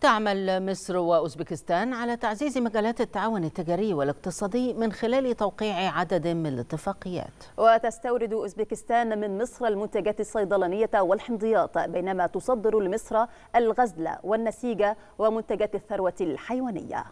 تعمل مصر وأوزبكستان على تعزيز مجالات التعاون التجاري والاقتصادي من خلال توقيع عدد من الاتفاقيات وتستورد أوزبكستان من مصر المنتجات الصيدلانية والحمضيات بينما تصدر لمصر الغزل والنسيج ومنتجات الثروة الحيوانية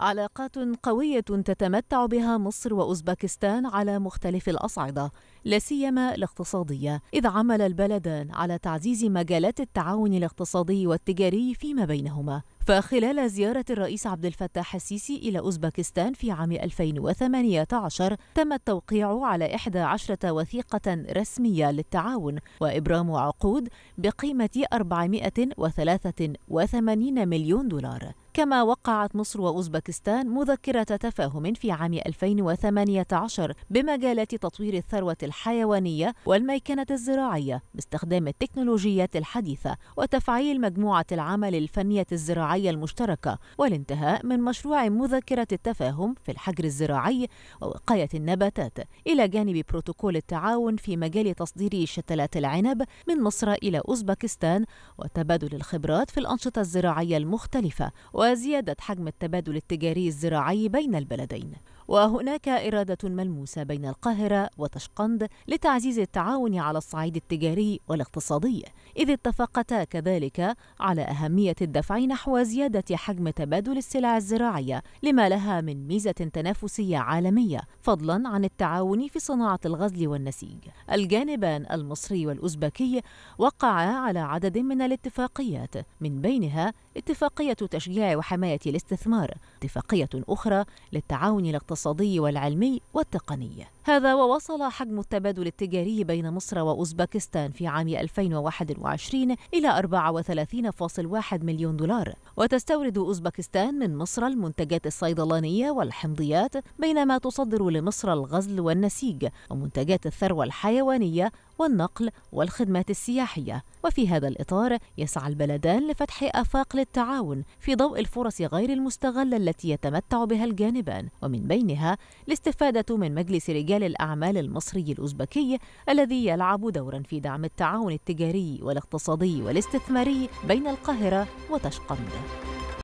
علاقات قوية تتمتع بها مصر وأوزبكستان على مختلف الأصعدة، لا سيما الاقتصادية، إذ عمل البلدان على تعزيز مجالات التعاون الاقتصادي والتجاري فيما بينهما. فخلال زيارة الرئيس عبد الفتاح السيسي إلى أوزبكستان في عام 2018 تم التوقيع على 11 وثيقة رسمية للتعاون وإبرام عقود بقيمة 483 مليون دولار كما وقعت مصر وأوزبكستان مذكرة تفاهم في عام 2018 بمجالات تطوير الثروة الحيوانية والميكنة الزراعية باستخدام التكنولوجيات الحديثة وتفعيل مجموعة العمل الفنية الزراعية المشتركة والانتهاء من مشروع مذكرة التفاهم في الحجر الزراعي ووقاية النباتات إلى جانب بروتوكول التعاون في مجال تصدير شتلات العنب من مصر إلى أوزبكستان وتبادل الخبرات في الأنشطة الزراعية المختلفة وزيادة حجم التبادل التجاري الزراعي بين البلدين وهناك إرادة ملموسة بين القاهرة وتشقند لتعزيز التعاون على الصعيد التجاري والاقتصادي إذ اتفقتا كذلك على أهمية الدفع نحو زيادة حجم تبادل السلع الزراعية لما لها من ميزة تنافسية عالمية فضلا عن التعاون في صناعة الغزل والنسيج الجانبان المصري والأوزبكي وقعا على عدد من الاتفاقيات من بينها اتفاقية تشجيع وحماية الاستثمار اتفاقية أخرى للتعاون الاقتصادي الاقتصادي والعلمي والتقني هذا ووصل حجم التبادل التجاري بين مصر وأوزبكستان في عام 2021 إلى 34.1 مليون دولار وتستورد أوزبكستان من مصر المنتجات الصيدلانية والحمضيات بينما تصدر لمصر الغزل والنسيج ومنتجات الثروة الحيوانية والنقل والخدمات السياحية وفي هذا الإطار يسعى البلدان لفتح آفاق للتعاون في ضوء الفرص غير المستغلة التي يتمتع بها الجانبان ومن بين بينها الاستفادة من مجلس رجال الأعمال المصري الأوزبكي الذي يلعب دورا في دعم التعاون التجاري والاقتصادي والاستثماري بين القاهرة وتشقند.